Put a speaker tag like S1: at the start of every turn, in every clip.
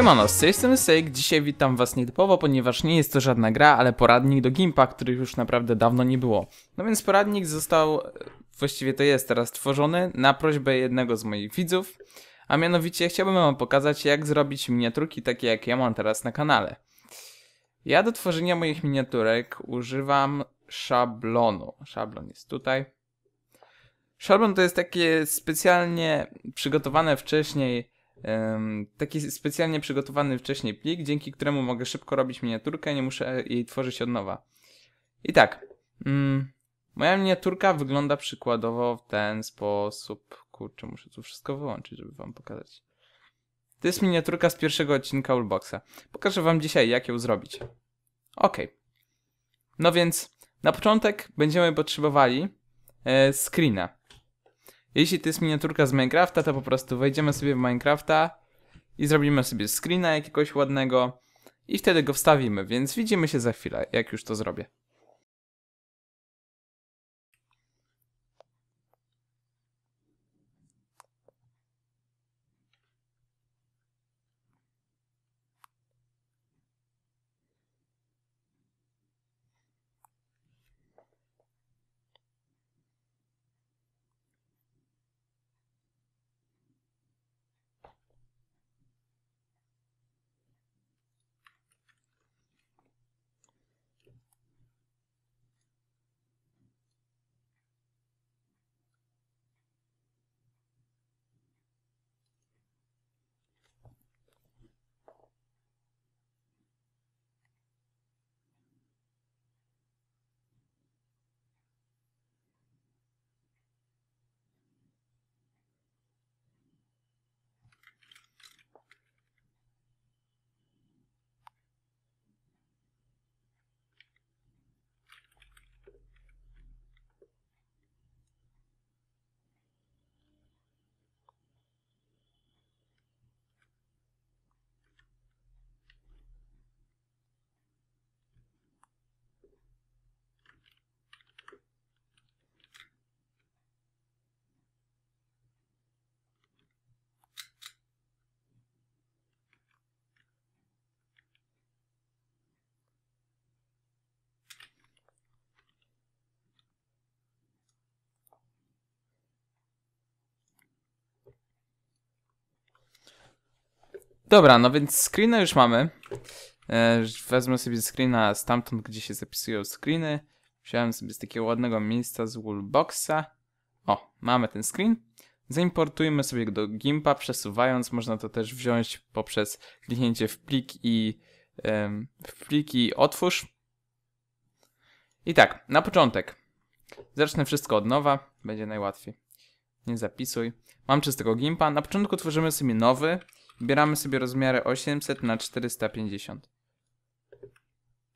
S1: Siemano, z tej strony Sejk, dzisiaj witam was nietypowo, ponieważ nie jest to żadna gra, ale poradnik do Gimpa, których już naprawdę dawno nie było. No więc poradnik został, właściwie to jest teraz tworzony, na prośbę jednego z moich widzów, a mianowicie chciałbym wam pokazać jak zrobić miniaturki takie jak ja mam teraz na kanale. Ja do tworzenia moich miniaturek używam szablonu. Szablon jest tutaj. Szablon to jest takie specjalnie przygotowane wcześniej taki specjalnie przygotowany wcześniej plik, dzięki któremu mogę szybko robić miniaturkę, nie muszę e, jej tworzyć od nowa. I tak, mm, moja miniaturka wygląda przykładowo w ten sposób. Kurczę, muszę tu wszystko wyłączyć, żeby wam pokazać. To jest miniaturka z pierwszego odcinka Ulboxa. Pokażę wam dzisiaj, jak ją zrobić. Ok. No więc, na początek będziemy potrzebowali e, screena. Jeśli to jest miniaturka z Minecrafta, to po prostu wejdziemy sobie w Minecrafta i zrobimy sobie screena jakiegoś ładnego i wtedy go wstawimy, więc widzimy się za chwilę, jak już to zrobię. Dobra, no więc screena już mamy. E, wezmę sobie screena stamtąd, gdzie się zapisują screeny. Wziąłem sobie z takiego ładnego miejsca z wallboxa. O, mamy ten screen. Zaimportujmy sobie go do GIMPa, przesuwając. Można to też wziąć poprzez kliknięcie w plik i, w plik i otwórz. I tak, na początek. Zacznę wszystko od nowa, będzie najłatwiej. Nie zapisuj. Mam czystego GIMPa. Na początku tworzymy sobie nowy Bieramy sobie rozmiary 800 na 450.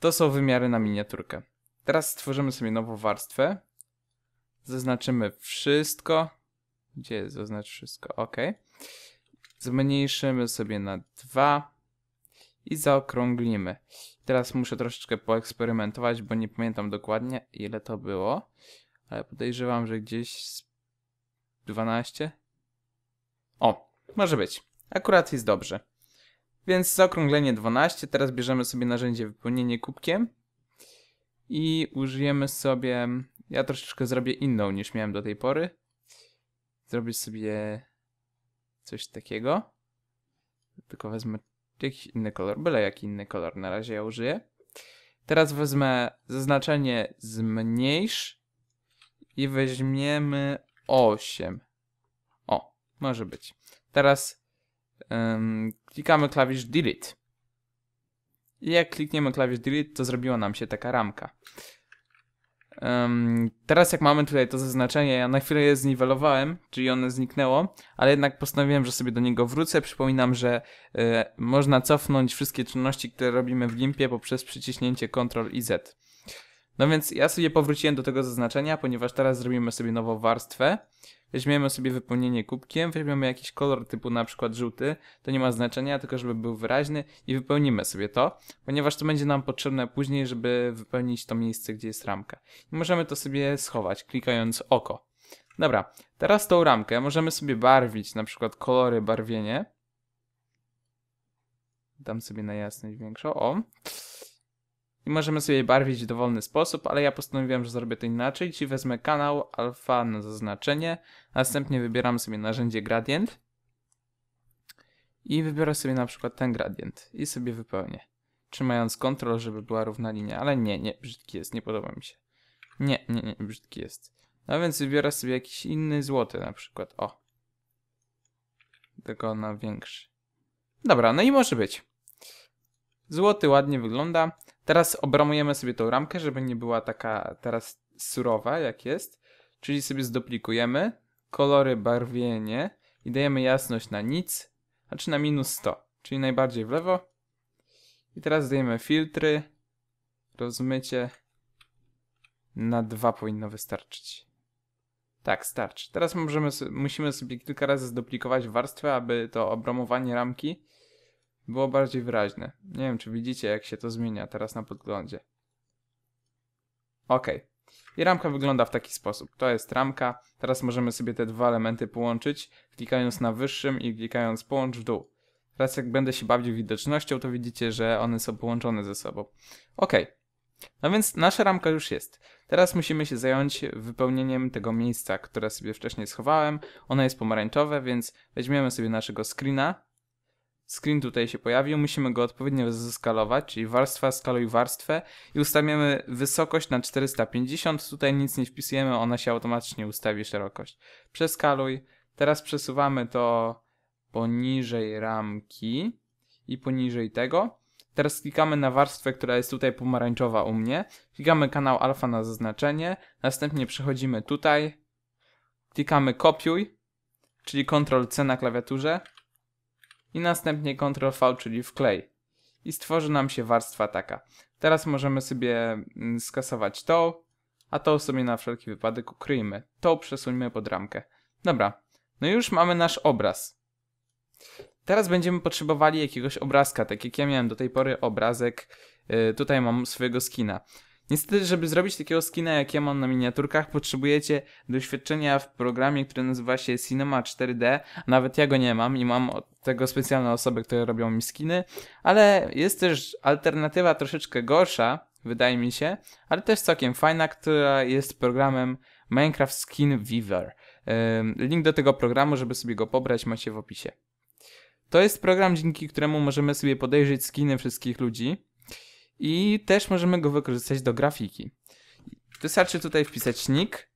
S1: To są wymiary na miniaturkę. Teraz stworzymy sobie nową warstwę. Zaznaczymy wszystko. Gdzie jest zaznacz wszystko? OK. Zmniejszymy sobie na 2 i zaokrąglimy. Teraz muszę troszeczkę poeksperymentować, bo nie pamiętam dokładnie ile to było, ale podejrzewam, że gdzieś 12. O, może być. Akurat jest dobrze. Więc zaokrąglenie 12. Teraz bierzemy sobie narzędzie wypełnienie kubkiem. I użyjemy sobie... Ja troszeczkę zrobię inną niż miałem do tej pory. Zrobię sobie coś takiego. Tylko wezmę jakiś inny kolor, byle jaki inny kolor na razie ja użyję. Teraz wezmę zaznaczenie zmniejsz i weźmiemy 8. O, może być. Teraz klikamy klawisz delete. I jak klikniemy klawisz delete, to zrobiła nam się taka ramka. teraz jak mamy tutaj to zaznaczenie, ja na chwilę je zniwelowałem, czyli ono zniknęło, ale jednak postanowiłem, że sobie do niego wrócę. Przypominam, że e, można cofnąć wszystkie czynności, które robimy w limpie poprzez przyciśnięcie Ctrl i Z. No więc ja sobie powróciłem do tego zaznaczenia, ponieważ teraz zrobimy sobie nową warstwę. Weźmiemy sobie wypełnienie kubkiem, weźmiemy jakiś kolor typu na przykład żółty, to nie ma znaczenia, tylko żeby był wyraźny i wypełnimy sobie to, ponieważ to będzie nam potrzebne później, żeby wypełnić to miejsce, gdzie jest ramka. I możemy to sobie schować, klikając oko. Dobra, teraz tą ramkę możemy sobie barwić, na przykład kolory, barwienie. Dam sobie na jasność większą, o możemy sobie barwić w dowolny sposób, ale ja postanowiłem, że zrobię to inaczej, czyli wezmę kanał alfa na zaznaczenie, następnie wybieram sobie narzędzie gradient i wybiorę sobie na przykład ten gradient i sobie wypełnię, trzymając Ctrl, żeby była równa linia, ale nie, nie, brzydki jest, nie podoba mi się. Nie, nie, nie, brzydki jest. No więc wybiorę sobie jakiś inny złoty na przykład, o. Tylko na większy. Dobra, no i może być. Złoty ładnie wygląda. Teraz obramujemy sobie tą ramkę, żeby nie była taka teraz surowa, jak jest. Czyli sobie zduplikujemy kolory, barwienie i dajemy jasność na nic, znaczy na minus 100, czyli najbardziej w lewo. I teraz dajemy filtry, rozmycie. Na dwa powinno wystarczyć. Tak, starczy. Teraz możemy, musimy sobie kilka razy zduplikować warstwę, aby to obramowanie ramki było bardziej wyraźne. Nie wiem, czy widzicie, jak się to zmienia teraz na podglądzie. Ok. I ramka wygląda w taki sposób. To jest ramka. Teraz możemy sobie te dwa elementy połączyć, klikając na wyższym i klikając połącz w dół. Teraz jak będę się bawił widocznością, to widzicie, że one są połączone ze sobą. Ok. No więc nasza ramka już jest. Teraz musimy się zająć wypełnieniem tego miejsca, które sobie wcześniej schowałem. Ono jest pomarańczowe, więc weźmiemy sobie naszego screena, Screen tutaj się pojawił, musimy go odpowiednio zeskalować, czyli warstwa, skaluj warstwę i ustawiamy wysokość na 450, tutaj nic nie wpisujemy, ona się automatycznie ustawi szerokość. Przeskaluj, teraz przesuwamy to poniżej ramki i poniżej tego. Teraz klikamy na warstwę, która jest tutaj pomarańczowa u mnie. Klikamy kanał alfa na zaznaczenie. Następnie przechodzimy tutaj. Klikamy kopiuj, czyli Ctrl C na klawiaturze i następnie Ctrl V, czyli wklej. I stworzy nam się warstwa taka. Teraz możemy sobie mm, skasować tą, a tą sobie na wszelki wypadek ukryjmy. Tą przesuńmy pod ramkę. Dobra, no i już mamy nasz obraz. Teraz będziemy potrzebowali jakiegoś obrazka, tak jak ja miałem do tej pory obrazek. Yy, tutaj mam swojego skina. Niestety, żeby zrobić takiego skina, jak ja mam na miniaturkach, potrzebujecie doświadczenia w programie, który nazywa się Cinema 4D. Nawet ja go nie mam i mam od tego specjalne osoby, które robią mi skiny, ale jest też alternatywa troszeczkę gorsza, wydaje mi się, ale też całkiem fajna, która jest programem Minecraft Skin Weaver. Link do tego programu, żeby sobie go pobrać, macie w opisie. To jest program, dzięki któremu możemy sobie podejrzeć skiny wszystkich ludzi i też możemy go wykorzystać do grafiki. Wystarczy tutaj wpisać nick,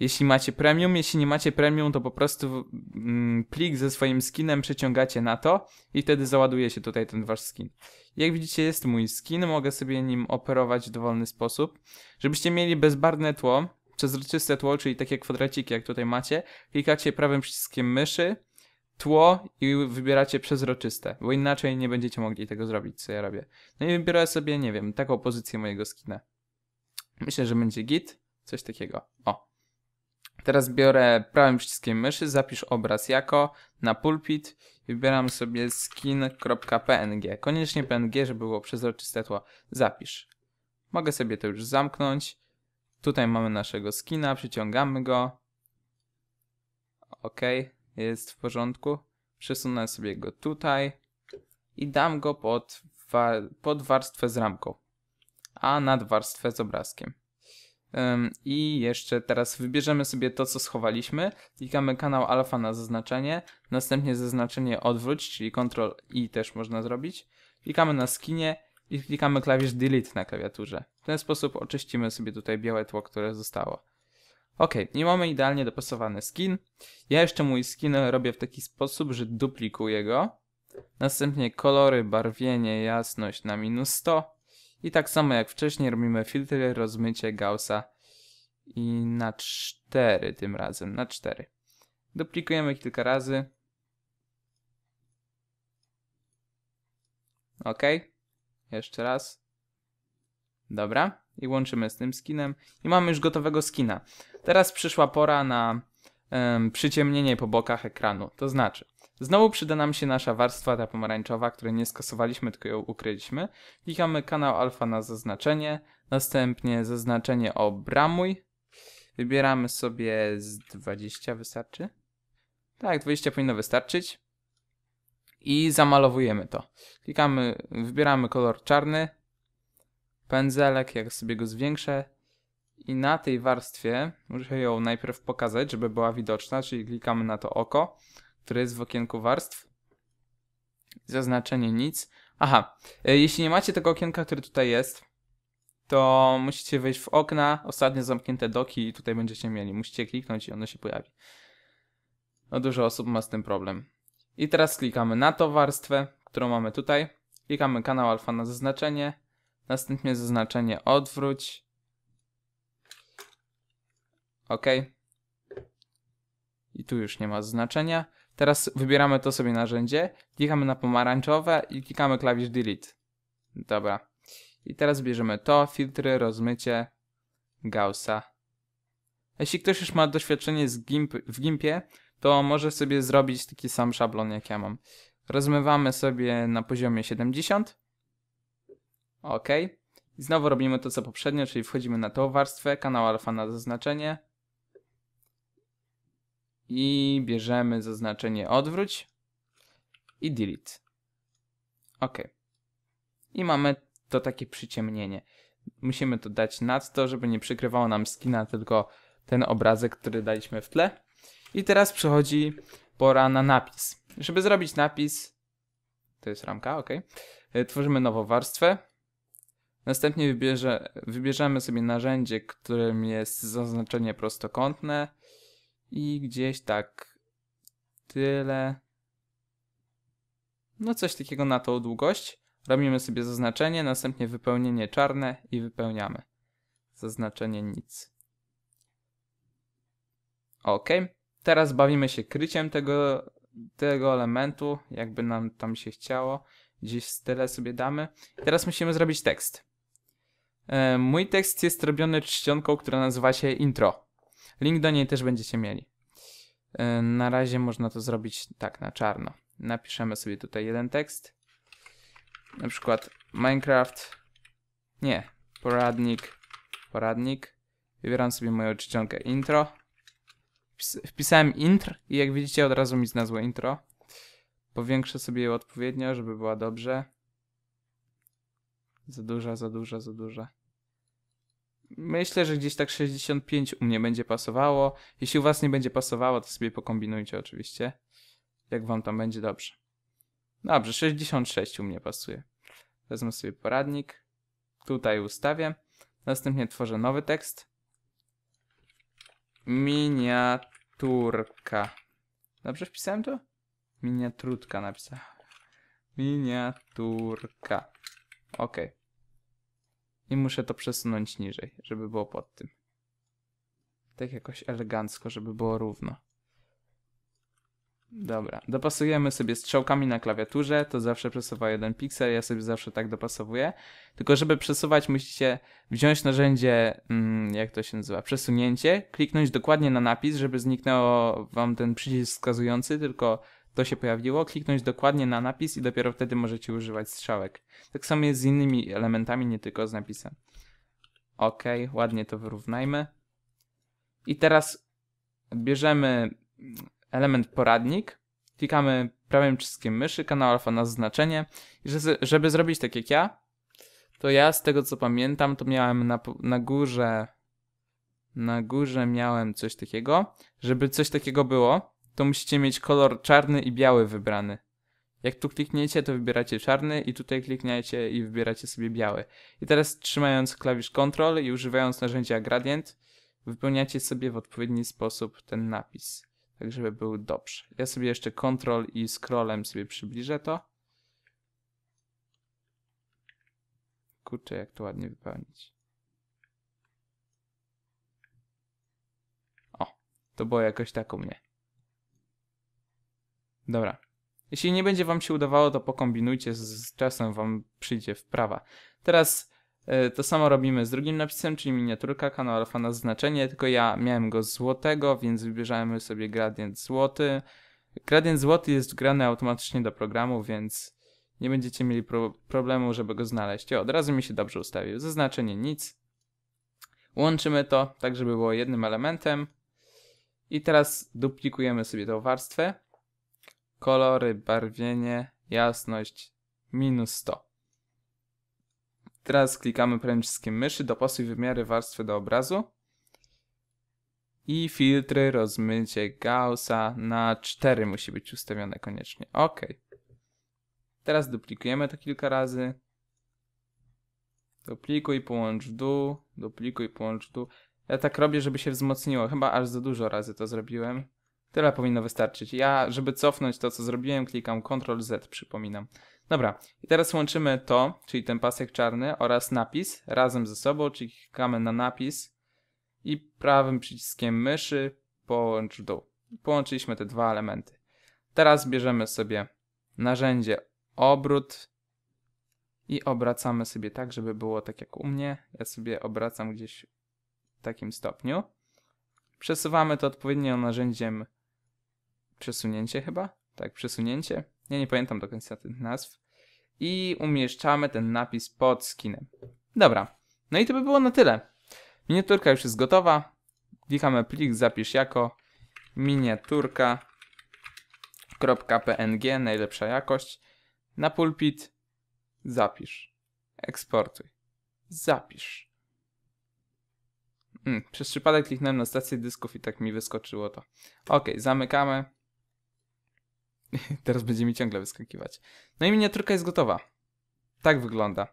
S1: jeśli macie premium. Jeśli nie macie premium, to po prostu mm, plik ze swoim skinem przeciągacie na to i wtedy załaduje się tutaj ten wasz skin. Jak widzicie jest mój skin, mogę sobie nim operować w dowolny sposób. Żebyście mieli bezbarwne tło, przezroczyste tło, czyli takie kwadraciki jak tutaj macie, klikacie prawym przyciskiem myszy tło i wybieracie przezroczyste, bo inaczej nie będziecie mogli tego zrobić, co ja robię. No i wybiorę sobie, nie wiem, taką pozycję mojego skina. Myślę, że będzie git, coś takiego. O. Teraz biorę prawym przyciskiem myszy, zapisz obraz jako, na pulpit wybieram sobie skin.png. Koniecznie PNG, żeby było przezroczyste tło. Zapisz. Mogę sobie to już zamknąć. Tutaj mamy naszego skina, przyciągamy go. OK jest w porządku. Przesunę sobie go tutaj i dam go pod, pod warstwę z ramką, a nad warstwę z obrazkiem. I jeszcze teraz wybierzemy sobie to, co schowaliśmy. Klikamy kanał alfa na zaznaczenie, następnie zaznaczenie odwróć, czyli Ctrl I też można zrobić. Klikamy na skinie i klikamy klawisz delete na klawiaturze. W ten sposób oczyścimy sobie tutaj białe tło, które zostało. Ok, i mamy idealnie dopasowany skin. Ja jeszcze mój skin robię w taki sposób, że duplikuję go. Następnie kolory, barwienie, jasność na minus 100. I tak samo jak wcześniej robimy filtry, rozmycie Gaussa i na 4 tym razem, na 4. Duplikujemy kilka razy. Ok, jeszcze raz. Dobra, i łączymy z tym skinem i mamy już gotowego skina. Teraz przyszła pora na um, przyciemnienie po bokach ekranu. To znaczy, znowu przyda nam się nasza warstwa ta pomarańczowa, której nie skosowaliśmy, tylko ją ukryliśmy. Klikamy kanał alfa na zaznaczenie, następnie zaznaczenie obramuj. Wybieramy sobie z 20 wystarczy? Tak, 20 powinno wystarczyć. I zamalowujemy to. Klikamy, wybieramy kolor czarny, pędzelek, jak sobie go zwiększę, i na tej warstwie muszę ją najpierw pokazać, żeby była widoczna, czyli klikamy na to oko, które jest w okienku warstw. Zaznaczenie nic. Aha, e, jeśli nie macie tego okienka, które tutaj jest, to musicie wejść w okna, ostatnie zamknięte doki i tutaj będziecie mieli. Musicie kliknąć i ono się pojawi. No dużo osób ma z tym problem. I teraz klikamy na tą warstwę, którą mamy tutaj. Klikamy kanał alfa na zaznaczenie. Następnie zaznaczenie odwróć. OK. I tu już nie ma znaczenia. Teraz wybieramy to sobie narzędzie, klikamy na pomarańczowe i klikamy klawisz delete. Dobra. I teraz bierzemy to, filtry, rozmycie, Gaussa. Jeśli ktoś już ma doświadczenie z GIMP, w GIMPie, to może sobie zrobić taki sam szablon jak ja mam. Rozmywamy sobie na poziomie 70. OK. I znowu robimy to co poprzednio, czyli wchodzimy na tą warstwę, kanał alfa na zaznaczenie i bierzemy zaznaczenie odwróć i delete. OK. I mamy to takie przyciemnienie. Musimy to dać nadto, żeby nie przykrywało nam skina, tylko ten obrazek, który daliśmy w tle. I teraz przychodzi pora na napis. Żeby zrobić napis, to jest ramka, ok. E, tworzymy nową warstwę. Następnie wybierze, wybierzemy sobie narzędzie, którym jest zaznaczenie prostokątne i gdzieś tak tyle. No coś takiego na tą długość. Robimy sobie zaznaczenie, następnie wypełnienie czarne i wypełniamy. Zaznaczenie nic. Ok. Teraz bawimy się kryciem tego, tego elementu, jakby nam tam się chciało. Gdzieś tyle sobie damy. Teraz musimy zrobić tekst. E, mój tekst jest robiony czcionką, która nazywa się intro. Link do niej też będziecie mieli. E, na razie można to zrobić tak, na czarno. Napiszemy sobie tutaj jeden tekst. Na przykład Minecraft. Nie, poradnik. Poradnik. Wybieram sobie moją czcionkę intro. Wpisałem intr i jak widzicie od razu mi znalazło intro. Powiększę sobie ją odpowiednio, żeby była dobrze. Za duża, za duża, za duża. Myślę, że gdzieś tak 65 u mnie będzie pasowało. Jeśli u was nie będzie pasowało, to sobie pokombinujcie oczywiście. Jak wam tam będzie dobrze. Dobrze, 66 u mnie pasuje. Wezmę sobie poradnik. Tutaj ustawię. Następnie tworzę nowy tekst. Miniaturka. Dobrze wpisałem to? Miniaturka napisałem. Miniaturka. Ok. I muszę to przesunąć niżej, żeby było pod tym. Tak jakoś elegancko, żeby było równo. Dobra, dopasujemy sobie strzałkami na klawiaturze, to zawsze przesuwa jeden piksel, ja sobie zawsze tak dopasowuję. Tylko żeby przesuwać musicie wziąć narzędzie, mm, jak to się nazywa, przesunięcie, kliknąć dokładnie na napis, żeby zniknęło wam ten przycisk wskazujący, tylko to się pojawiło, kliknąć dokładnie na napis i dopiero wtedy możecie używać strzałek. Tak samo jest z innymi elementami, nie tylko z napisem. Ok, ładnie to wyrównajmy. I teraz bierzemy element poradnik, klikamy prawym przyciskiem myszy, kanał alfa na zaznaczenie. I żeby zrobić tak jak ja, to ja z tego co pamiętam, to miałem na, na górze na górze miałem coś takiego. Żeby coś takiego było, to musicie mieć kolor czarny i biały wybrany. Jak tu klikniecie, to wybieracie czarny i tutaj klikniecie i wybieracie sobie biały. I teraz trzymając klawisz Ctrl i używając narzędzia gradient, wypełniacie sobie w odpowiedni sposób ten napis, tak żeby był dobrze. Ja sobie jeszcze Ctrl i scrollem sobie przybliżę to. Kurczę, jak to ładnie wypełnić. O, to było jakoś tak u mnie. Dobra. Jeśli nie będzie wam się udawało, to pokombinujcie, z, czasem wam przyjdzie wprawa. Teraz y, to samo robimy z drugim napisem, czyli miniaturka kanał alfa na znaczenie, tylko ja miałem go złotego, więc wybierzemy sobie gradient złoty. Gradient złoty jest grany automatycznie do programu, więc nie będziecie mieli pro problemu, żeby go znaleźć. O, od razu mi się dobrze ustawił. Zaznaczenie nic. Łączymy to, tak żeby było jednym elementem. I teraz duplikujemy sobie tą warstwę kolory, barwienie, jasność, minus 100. Teraz klikamy prawym przyciskiem myszy, dopasuj wymiary warstwy do obrazu i filtry, rozmycie Gaussa na 4 musi być ustawione koniecznie. OK. Teraz duplikujemy to kilka razy. Duplikuj, połącz w dół, duplikuj, połącz w dół. Ja tak robię, żeby się wzmocniło. Chyba aż za dużo razy to zrobiłem. Tyle powinno wystarczyć. Ja, żeby cofnąć to, co zrobiłem, klikam Ctrl-Z, przypominam. Dobra, i teraz łączymy to, czyli ten pasek czarny oraz napis razem ze sobą, czyli klikamy na napis i prawym przyciskiem myszy połącz dół. Połączyliśmy te dwa elementy. Teraz bierzemy sobie narzędzie obrót i obracamy sobie tak, żeby było tak jak u mnie. Ja sobie obracam gdzieś w takim stopniu. Przesuwamy to odpowiednio narzędziem przesunięcie chyba? Tak, przesunięcie. Ja nie pamiętam do końca tych nazw. I umieszczamy ten napis pod skinem. Dobra. No i to by było na tyle. Miniaturka już jest gotowa. Klikamy plik, zapisz jako miniaturka.png, najlepsza jakość. Na pulpit zapisz. Eksportuj. Zapisz. Hmm, przez przypadek kliknąłem na stację dysków i tak mi wyskoczyło to. Ok, zamykamy. Teraz będzie mi ciągle wyskakiwać. No i miniaturka jest gotowa. Tak wygląda.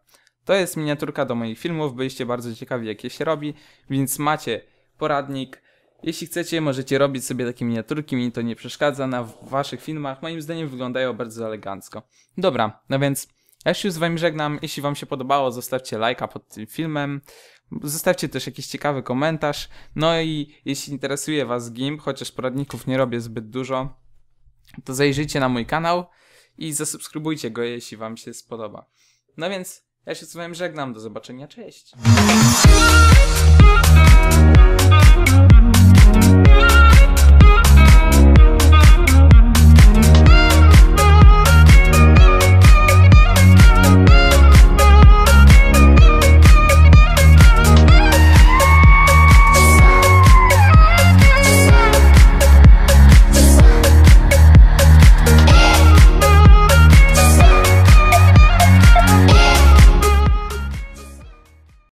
S1: To jest miniaturka do moich filmów. Byliście bardzo ciekawi jak je się robi, więc macie poradnik. Jeśli chcecie, możecie robić sobie takie miniaturki, mi to nie przeszkadza na waszych filmach. Moim zdaniem wyglądają bardzo elegancko. Dobra, no więc ja się z wami żegnam. Jeśli wam się podobało, zostawcie lajka pod tym filmem. Zostawcie też jakiś ciekawy komentarz. No i jeśli interesuje Was GIMP, chociaż poradników nie robię zbyt dużo, to zajrzyjcie na mój kanał i zasubskrybujcie go, jeśli Wam się spodoba. No więc ja się z Wami żegnam. Do zobaczenia. Cześć.